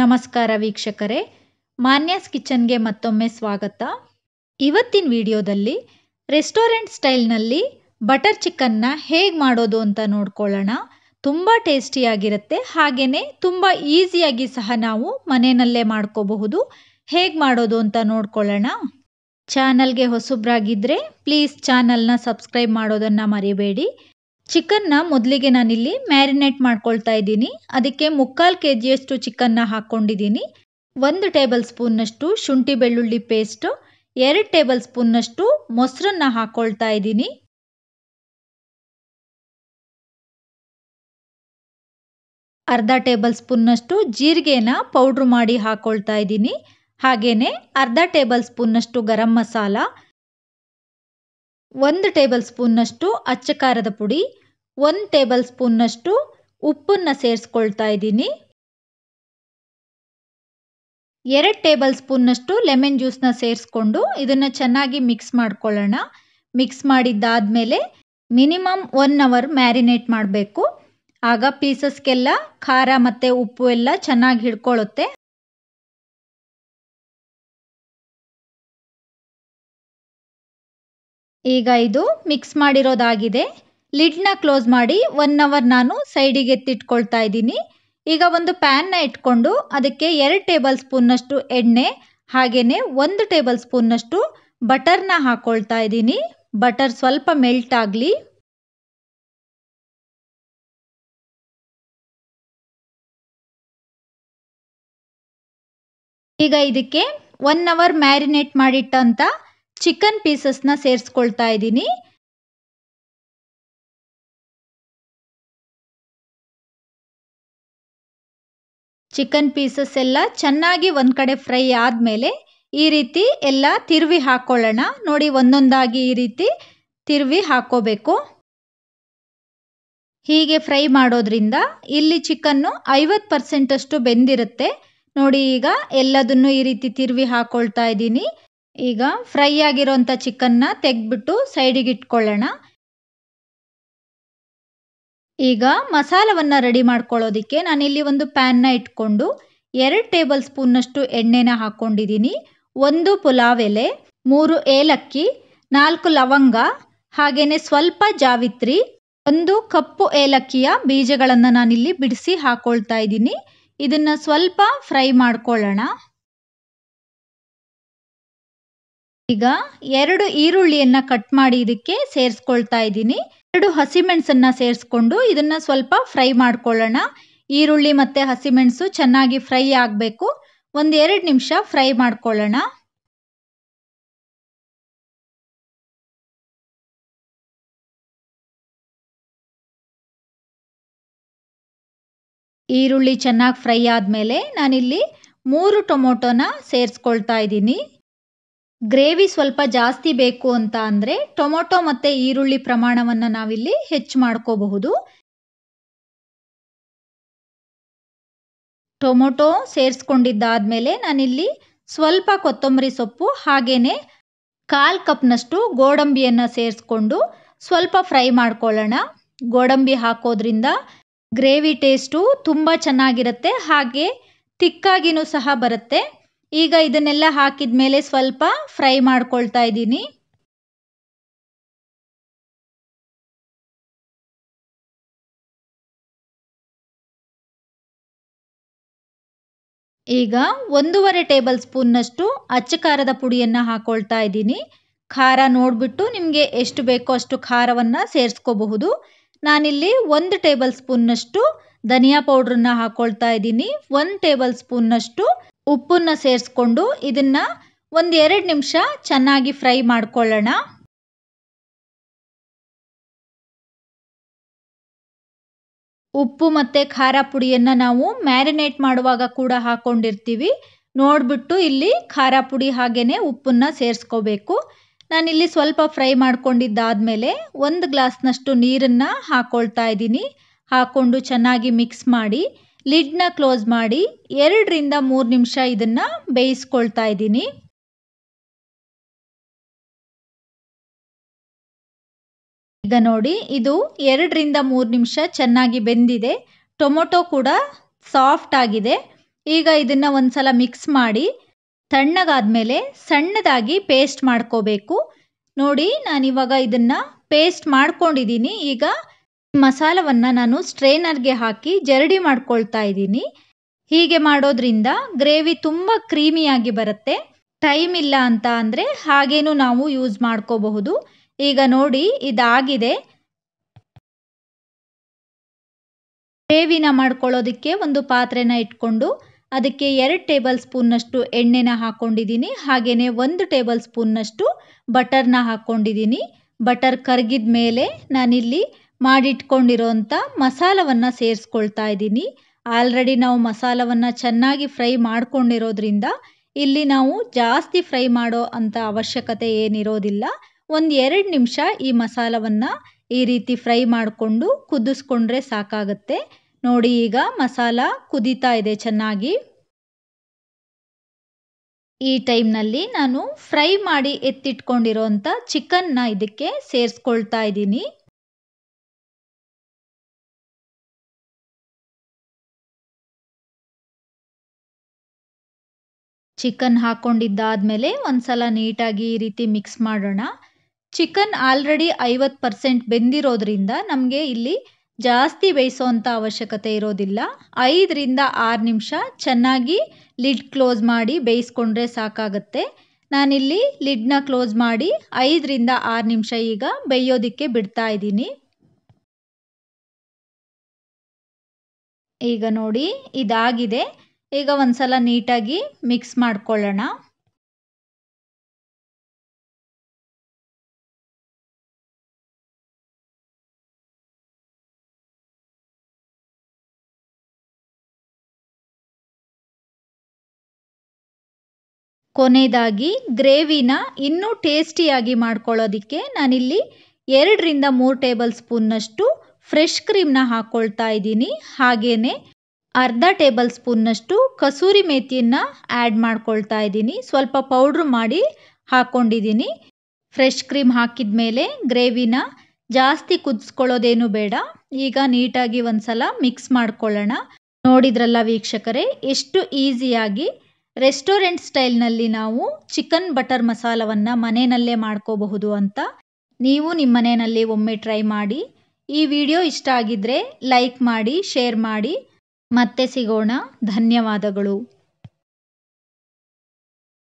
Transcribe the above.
ನಮಸ್ಕಾರ ವೀಕ್ಷಕರೇ ಮಾನ್ಯಾಸ್ ಕಿಚನ್ಗೆ ಮತ್ತೊಮ್ಮೆ ಸ್ವಾಗತ ಇವತ್ತಿನ ವಿಡಿಯೋದಲ್ಲಿ ರೆಸ್ಟೋರೆಂಟ್ ಸ್ಟೈಲ್ನಲ್ಲಿ ಬಟರ್ ಚಿಕನ್ನ ಹೇಗೆ ಮಾಡೋದು ಅಂತ ನೋಡ್ಕೊಳ್ಳೋಣ ತುಂಬ ಟೇಸ್ಟಿಯಾಗಿರುತ್ತೆ ಹಾಗೆಯೇ ತುಂಬ ಈಸಿಯಾಗಿ ಸಹ ನಾವು ಮನೆಯಲ್ಲೇ ಮಾಡ್ಕೋಬಹುದು ಹೇಗೆ ಮಾಡೋದು ಅಂತ ನೋಡ್ಕೊಳ್ಳೋಣ ಚಾನಲ್ಗೆ ಹೊಸಬ್ರಾಗಿದ್ದರೆ ಪ್ಲೀಸ್ ಚಾನಲ್ನ ಸಬ್ಸ್ಕ್ರೈಬ್ ಮಾಡೋದನ್ನು ಮರಿಬೇಡಿ ಚಿಕನ್ನ ಮೊದಲಿಗೆ ನಾನಿಲ್ಲಿ ಮ್ಯಾರಿನೇಟ್ ಮಾಡ್ಕೊಳ್ತಾ ಇದ್ದೀನಿ ಅದಕ್ಕೆ ಮುಕ್ಕಾಲು ಕೆ ಜಿಯಷ್ಟು ಚಿಕನ್ನ ಹಾಕ್ಕೊಂಡಿದ್ದೀನಿ ಒಂದು ಟೇಬಲ್ ಸ್ಪೂನ್ನಷ್ಟು ಶುಂಠಿ ಬೆಳ್ಳುಳ್ಳಿ ಪೇಸ್ಟು ಎರಡು ಟೇಬಲ್ ಸ್ಪೂನ್ನಷ್ಟು ಮೊಸರನ್ನ ಹಾಕ್ಕೊಳ್ತಾ ಇದ್ದೀನಿ ಅರ್ಧ ಟೇಬಲ್ ಸ್ಪೂನ್ನಷ್ಟು ಜೀರಿಗೆನ ಪೌಡ್ರ್ ಮಾಡಿ ಹಾಕ್ಕೊಳ್ತಾ ಇದ್ದೀನಿ ಹಾಗೇನೆ ಅರ್ಧ ಟೇಬಲ್ ಸ್ಪೂನ್ನಷ್ಟು ಗರಂ ಮಸಾಲ ಒಂದು ಟೇಬಲ್ ಸ್ಪೂನ್ನಷ್ಟು ಅಚ್ಚ ಖಾರದ ಪುಡಿ ಒಂದು ಟೇಬಲ್ ಸ್ಪೂನ್ನಷ್ಟು ಉಪ್ಪನ್ನು ಸೇರಿಸ್ಕೊಳ್ತಾ ಇದ್ದೀನಿ ಎರಡು ಟೇಬಲ್ ಸ್ಪೂನ್ನಷ್ಟು ಲೆಮನ್ ಜ್ಯೂಸ್ನ ಸೇರಿಸ್ಕೊಂಡು ಇದನ್ನು ಚೆನ್ನಾಗಿ ಮಿಕ್ಸ್ ಮಾಡ್ಕೊಳ್ಳೋಣ ಮಿಕ್ಸ್ ಮಾಡಿದ್ದಾದಮೇಲೆ ಮಿನಿಮಮ್ ಒನ್ ಅವರ್ ಮ್ಯಾರಿನೇಟ್ ಮಾಡಬೇಕು ಆಗ ಪೀಸಸ್ಗೆಲ್ಲ ಖಾರ ಮತ್ತು ಉಪ್ಪು ಎಲ್ಲ ಚೆನ್ನಾಗಿ ಹಿಡ್ಕೊಳ್ಳುತ್ತೆ ಈಗ ಇದು ಮಿಕ್ಸ್ ಮಾಡಿರೋದಾಗಿದೆ ಲಿಡ್ನ ಕ್ಲೋಸ್ ಮಾಡಿ ಒನ್ ಅವರ್ ನಾನು ಸೈಡಿಗೆ ಎತ್ತಿಟ್ಕೊಳ್ತಾ ಇದ್ದೀನಿ ಈಗ ಒಂದು ಪ್ಯಾನ್ನ ಇಟ್ಕೊಂಡು ಅದಕ್ಕೆ ಎರಡು ಟೇಬಲ್ ಸ್ಪೂನ್ನಷ್ಟು ಎಣ್ಣೆ ಹಾಗೆಯೇ ಒಂದು ಟೇಬಲ್ ಸ್ಪೂನ್ನಷ್ಟು ಬಟರ್ನ ಹಾಕ್ಕೊಳ್ತಾ ಇದ್ದೀನಿ ಬಟರ್ ಸ್ವಲ್ಪ ಮೆಲ್ಟ್ ಆಗಲಿ ಈಗ ಇದಕ್ಕೆ ಒನ್ ಅವರ್ ಮ್ಯಾರಿನೇಟ್ ಮಾಡಿಟ್ಟಂತ ಚಿಕನ್ ಪೀಸಸ್ನ ಸೇರಿಸ್ಕೊಳ್ತಾ ಇದ್ದೀನಿ ಚಿಕನ್ ಪೀಸಸ್ ಎಲ್ಲ ಚೆನ್ನಾಗಿ ಒಂದು ಕಡೆ ಫ್ರೈ ಆದಮೇಲೆ ಈ ರೀತಿ ಎಲ್ಲ ತಿರುವಿ ಹಾಕ್ಕೊಳ್ಳೋಣ ನೋಡಿ ಒಂದೊಂದಾಗಿ ಈ ರೀತಿ ತಿರುವಿ ಹಾಕ್ಕೋಬೇಕು ಹೀಗೆ ಫ್ರೈ ಮಾಡೋದ್ರಿಂದ ಇಲ್ಲಿ ಚಿಕನ್ನು ಐವತ್ತು ಪರ್ಸೆಂಟಷ್ಟು ಬೆಂದಿರುತ್ತೆ ನೋಡಿ ಈಗ ಎಲ್ಲದನ್ನು ಈ ರೀತಿ ತಿರುವಿ ಹಾಕೊಳ್ತಾ ಇದ್ದೀನಿ ಈಗ ಫ್ರೈ ಆಗಿರೋಂಥ ಚಿಕನ್ನ ತೆಗೆದ್ಬಿಟ್ಟು ಸೈಡಿಗೆ ಇಟ್ಕೊಳ್ಳೋಣ ಈಗ ಮಸಾಲವನ್ನು ರೆಡಿ ನಾನು ನಾನಿಲ್ಲಿ ಒಂದು ಪ್ಯಾನ್ನ ಇಟ್ಕೊಂಡು ಎರಡು ಟೇಬಲ್ ಸ್ಪೂನ್ನಷ್ಟು ಎಣ್ಣೆನ ಹಾಕ್ಕೊಂಡಿದ್ದೀನಿ ಒಂದು ಪುಲಾವ್ ಎಲೆ ಮೂರು ಏಲಕ್ಕಿ ನಾಲ್ಕು ಲವಂಗ ಹಾಗೇನೆ ಸ್ವಲ್ಪ ಜಾವಿತ್ರಿ ಒಂದು ಕಪ್ಪು ಏಲಕ್ಕಿಯ ಬೀಜಗಳನ್ನು ನಾನಿಲ್ಲಿ ಬಿಡಿಸಿ ಹಾಕೊಳ್ತಾ ಇದ್ದೀನಿ ಇದನ್ನು ಸ್ವಲ್ಪ ಫ್ರೈ ಮಾಡ್ಕೊಳ್ಳೋಣ ಈಗ ಎರಡು ಈರುಳ್ಳಿಯನ್ನು ಕಟ್ ಮಾಡಿ ಇದಕ್ಕೆ ಸೇರಿಸ್ಕೊಳ್ತಾ ಇದ್ದೀನಿ ಎರಡು ಹಸಿಮೆಣಸನ್ನು ಸೇರಿಸ್ಕೊಂಡು ಇದನ್ನು ಸ್ವಲ್ಪ ಫ್ರೈ ಮಾಡ್ಕೊಳ್ಳೋಣ ಈರುಳ್ಳಿ ಮತ್ತು ಹಸಿಮೆಣಸು ಚೆನ್ನಾಗಿ ಫ್ರೈ ಆಗಬೇಕು ಒಂದು ಎರಡು ನಿಮಿಷ ಫ್ರೈ ಮಾಡ್ಕೊಳ್ಳೋಣ ಈರುಳ್ಳಿ ಚೆನ್ನಾಗಿ ಫ್ರೈ ಆದಮೇಲೆ ನಾನಿಲ್ಲಿ ಮೂರು ಟೊಮೊಟೊನ ಸೇರಿಸ್ಕೊಳ್ತಾ ಇದ್ದೀನಿ ಗ್ರೇವಿ ಸ್ವಲ್ಪ ಜಾಸ್ತಿ ಬೇಕು ಅಂತ ಅಂದರೆ ಟೊಮೊಟೊ ಮತ್ತು ಈರುಳ್ಳಿ ಪ್ರಮಾಣವನ್ನು ನಾವಿಲ್ಲಿ ಹೆಚ್ಚು ಮಾಡ್ಕೋಬಹುದು ಟೊಮೊಟೊ ಸೇರಿಸ್ಕೊಂಡಿದ್ದಾದ್ಮೇಲೆ ನಾನಿಲ್ಲಿ ಸ್ವಲ್ಪ ಕೊತ್ತಂಬರಿ ಸೊಪ್ಪು ಹಾಗೆಯೇ ಕಾಲು ಕಪ್ನಷ್ಟು ಗೋಡಂಬಿಯನ್ನು ಸೇರಿಸ್ಕೊಂಡು ಸ್ವಲ್ಪ ಫ್ರೈ ಮಾಡ್ಕೊಳ್ಳೋಣ ಗೋಡಂಬಿ ಹಾಕೋದ್ರಿಂದ ಗ್ರೇವಿ ಟೇಸ್ಟು ತುಂಬ ಚೆನ್ನಾಗಿರುತ್ತೆ ಹಾಗೆ ತಿಕ್ಕಾಗಿನೂ ಸಹ ಬರುತ್ತೆ ಈಗ ಇದನ್ನೆಲ್ಲ ಹಾಕಿದ ಮೇಲೆ ಸ್ವಲ್ಪ ಫ್ರೈ ಮಾಡ್ಕೊಳ್ತಾ ಇದ್ದೀನಿ ಈಗ ಒಂದೂವರೆ ಟೇಬಲ್ ಸ್ಪೂನ್ನಷ್ಟು ಅಚ್ಚ ಖಾರದ ಪುಡಿಯನ್ನು ಹಾಕೊಳ್ತಾ ಇದ್ದೀನಿ ಖಾರ ನೋಡಿಬಿಟ್ಟು ನಿಮಗೆ ಎಷ್ಟು ಬೇಕೋ ಅಷ್ಟು ಖಾರವನ್ನು ಸೇರಿಸ್ಕೋಬಹುದು ನಾನಿಲ್ಲಿ ಒಂದು ಟೇಬಲ್ ಸ್ಪೂನ್ನಷ್ಟು ಧನಿಯಾ ಪೌಡ್ರನ್ನು ಹಾಕ್ಕೊಳ್ತಾ ಇದ್ದೀನಿ ಒಂದು ಟೇಬಲ್ ಸ್ಪೂನ್ನಷ್ಟು ಉಪ್ಪನ್ನು ಸೇರಿಸ್ಕೊಂಡು ಇದನ್ನು ಒಂದು ಎರಡು ನಿಮಿಷ ಚೆನ್ನಾಗಿ ಫ್ರೈ ಮಾಡ್ಕೊಳ್ಳೋಣ ಉಪ್ಪು ಮತ್ತು ಖಾರ ಪುಡಿಯನ್ನು ನಾವು ಮ್ಯಾರಿನೇಟ್ ಮಾಡುವಾಗ ಕೂಡ ಹಾಕ್ಕೊಂಡಿರ್ತೀವಿ ನೋಡಿಬಿಟ್ಟು ಇಲ್ಲಿ ಖಾರ ಪುಡಿ ಹಾಗೇ ಉಪ್ಪನ್ನು ಸೇರಿಸ್ಕೋಬೇಕು ನಾನಿಲ್ಲಿ ಸ್ವಲ್ಪ ಫ್ರೈ ಮಾಡ್ಕೊಂಡಿದ್ದಾದ್ಮೇಲೆ ಒಂದು ಗ್ಲಾಸ್ನಷ್ಟು ನೀರನ್ನು ಹಾಕೊಳ್ತಾ ಇದ್ದೀನಿ ಹಾಕ್ಕೊಂಡು ಚೆನ್ನಾಗಿ ಮಿಕ್ಸ್ ಮಾಡಿ ಲಿಡ್ನ ಕ್ಲೋಸ್ ಮಾಡಿ ಎರಡರಿಂದ ಮೂರು ನಿಮಿಷ ಇದನ್ನು ಬೇಯಿಸ್ಕೊಳ್ತಾ ಇದ್ದೀನಿ ಈಗ ನೋಡಿ ಇದು ಎರಡರಿಂದ ಮೂರು ನಿಮಿಷ ಚೆನ್ನಾಗಿ ಬೆಂದಿದೆ ಟೊಮೊಟೊ ಕೂಡ ಸಾಫ್ಟ್ ಆಗಿದೆ ಈಗ ಇದನ್ನು ಒಂದು ಸಲ ಮಿಕ್ಸ್ ಮಾಡಿ ಮೇಲೆ ಸಣ್ಣದಾಗಿ ಪೇಸ್ಟ್ ಮಾಡ್ಕೋಬೇಕು ನೋಡಿ ನಾನಿವಾಗ ಇದನ್ನು ಪೇಸ್ಟ್ ಮಾಡ್ಕೊಂಡಿದ್ದೀನಿ ಈಗ ಮಸಾಲವನ್ನು ನಾನು ಸ್ಟ್ರೈನರ್ಗೆ ಹಾಕಿ ಜರಡಿ ಮಾಡ್ಕೊಳ್ತಾ ಇದ್ದೀನಿ ಹೀಗೆ ಮಾಡೋದ್ರಿಂದ ಗ್ರೇವಿ ತುಂಬ ಕ್ರೀಮಿಯಾಗಿ ಬರುತ್ತೆ ಟೈಮ್ ಇಲ್ಲ ಅಂತ ಅಂದರೆ ಹಾಗೇನೂ ನಾವು ಯೂಸ್ ಮಾಡ್ಕೋಬಹುದು ಈಗ ನೋಡಿ ಇದಾಗಿದೆ ಗ್ರೇವಿನ ಮಾಡ್ಕೊಳ್ಳೋದಕ್ಕೆ ಒಂದು ಪಾತ್ರೆನ ಇಟ್ಕೊಂಡು ಅದಕ್ಕೆ ಎರಡು ಟೇಬಲ್ ಸ್ಪೂನ್ನಷ್ಟು ಎಣ್ಣೆನ ಹಾಕ್ಕೊಂಡಿದ್ದೀನಿ ಹಾಗೆಯೇ ಒಂದು ಟೇಬಲ್ ಸ್ಪೂನ್ನಷ್ಟು ಬಟರ್ನ ಹಾಕ್ಕೊಂಡಿದ್ದೀನಿ ಬಟರ್ ಕರಗಿದ ಮೇಲೆ ನಾನಿಲ್ಲಿ ಮಾಡಿಟ್ಕೊಂಡಿರೋಂಥ ಮಸಾಲವನ್ನು ಸೇರಿಸ್ಕೊಳ್ತಾ ಇದ್ದೀನಿ ಆಲ್ರೆಡಿ ನಾವು ಮಸಾಲವನ್ನು ಚೆನ್ನಾಗಿ ಫ್ರೈ ಮಾಡ್ಕೊಂಡಿರೋದ್ರಿಂದ ಇಲ್ಲಿ ನಾವು ಜಾಸ್ತಿ ಫ್ರೈ ಮಾಡೋ ಅಂಥ ಅವಶ್ಯಕತೆ ಏನಿರೋದಿಲ್ಲ ಒಂದು ಎರಡು ನಿಮಿಷ ಈ ಮಸಾಲವನ್ನು ಈ ರೀತಿ ಫ್ರೈ ಮಾಡಿಕೊಂಡು ಕುದಿಸ್ಕೊಂಡ್ರೆ ಸಾಕಾಗತ್ತೆ ನೋಡಿ ಈಗ ಮಸಾಲ ಕುದೀತಾ ಇದೆ ಚೆನ್ನಾಗಿ ಈ ಟೈಮ್ನಲ್ಲಿ ನಾನು ಫ್ರೈ ಮಾಡಿ ಎತ್ತಿಟ್ಕೊಂಡಿರೋಂಥ ಚಿಕನ್ನ ಇದಕ್ಕೆ ಸೇರಿಸ್ಕೊಳ್ತಾ ಇದ್ದೀನಿ ಚಿಕನ್ ಹಾಕೊಂಡಿದ್ದಾದ್ಮೇಲೆ ಒಂದ್ಸಲ ನೀಟಾಗಿ ಈ ರೀತಿ ಮಿಕ್ಸ್ ಮಾಡೋಣ ಚಿಕನ್ ಆಲ್ರೆಡಿ ಐವತ್ತು ಪರ್ಸೆಂಟ್ ಬೆಂದಿರೋದ್ರಿಂದ ನಮಗೆ ಇಲ್ಲಿ ಜಾಸ್ತಿ ಬೇಯಿಸೋವಂಥ ಅವಶ್ಯಕತೆ ಇರೋದಿಲ್ಲ ಐದರಿಂದ ಆರು ನಿಮಿಷ ಚೆನ್ನಾಗಿ ಲಿಡ್ ಕ್ಲೋಸ್ ಮಾಡಿ ಬೇಯಿಸ್ಕೊಂಡ್ರೆ ಸಾಕಾಗತ್ತೆ ನಾನಿಲ್ಲಿ ಲಿಡ್ನ ಕ್ಲೋಸ್ ಮಾಡಿ ಐದರಿಂದ ಆರು ನಿಮಿಷ ಈಗ ಬೇಯೋದಿಕ್ಕೆ ಬಿಡ್ತಾ ಇದ್ದೀನಿ ಈಗ ನೋಡಿ ಇದಾಗಿದೆ ಈಗ ಒಂದ್ಸಲ ನೀಟಾಗಿ ಮಿಕ್ಸ್ ಮಾಡ್ಕೊಳ್ಳೋಣ ಕೊನೆಯದಾಗಿ ಗ್ರೇವಿನ ಇನ್ನೂ ಟೇಸ್ಟಿಯಾಗಿ ಮಾಡ್ಕೊಳ್ಳೋದಿಕ್ಕೆ ನಾನಿಲ್ಲಿ ಎರಡರಿಂದ ಮೂರು ಟೇಬಲ್ ಸ್ಪೂನ್ನಷ್ಟು ಫ್ರೆಶ್ ಕ್ರೀಮ್ನ ಹಾಕ್ಕೊಳ್ತಾ ಇದ್ದೀನಿ ಹಾಗೆಯೇ ಅರ್ಧ ಟೇಬಲ್ ಸ್ಪೂನ್ನಷ್ಟು ಕಸೂರಿ ಮೇಥಿಯನ್ನು ಆ್ಯಡ್ ಮಾಡ್ಕೊಳ್ತಾ ಇದ್ದೀನಿ ಸ್ವಲ್ಪ ಪೌಡ್ರ್ ಮಾಡಿ ಹಾಕ್ಕೊಂಡಿದ್ದೀನಿ ಫ್ರೆಶ್ ಕ್ರೀಮ್ ಹಾಕಿದ ಮೇಲೆ ಗ್ರೇವಿನ ಜಾಸ್ತಿ ಕುದಿಸ್ಕೊಳ್ಳೋದೇನು ಬೇಡ ಈಗ ನೀಟಾಗಿ ಒಂದ್ಸಲ ಮಿಕ್ಸ್ ಮಾಡ್ಕೊಳ್ಳೋಣ ನೋಡಿದ್ರಲ್ಲ ವೀಕ್ಷಕರೇ ಎಷ್ಟು ಈಸಿಯಾಗಿ ರೆಸ್ಟೋರೆಂಟ್ ಸ್ಟೈಲ್ನಲ್ಲಿ ನಾವು ಚಿಕನ್ ಬಟರ್ ಮಸಾಲವನ್ನು ಮನೆಯಲ್ಲೇ ಮಾಡ್ಕೋಬಹುದು ಅಂತ ನೀವು ನಿಮ್ಮ ಮನೆಯಲ್ಲಿ ಒಮ್ಮೆ ಟ್ರೈ ಮಾಡಿ ಈ ವಿಡಿಯೋ ಇಷ್ಟ ಆಗಿದ್ದರೆ ಲೈಕ್ ಮಾಡಿ ಶೇರ್ ಮಾಡಿ ಮತ್ತೆ ಸಿಗೋಣ ಧನ್ಯವಾದಗಳು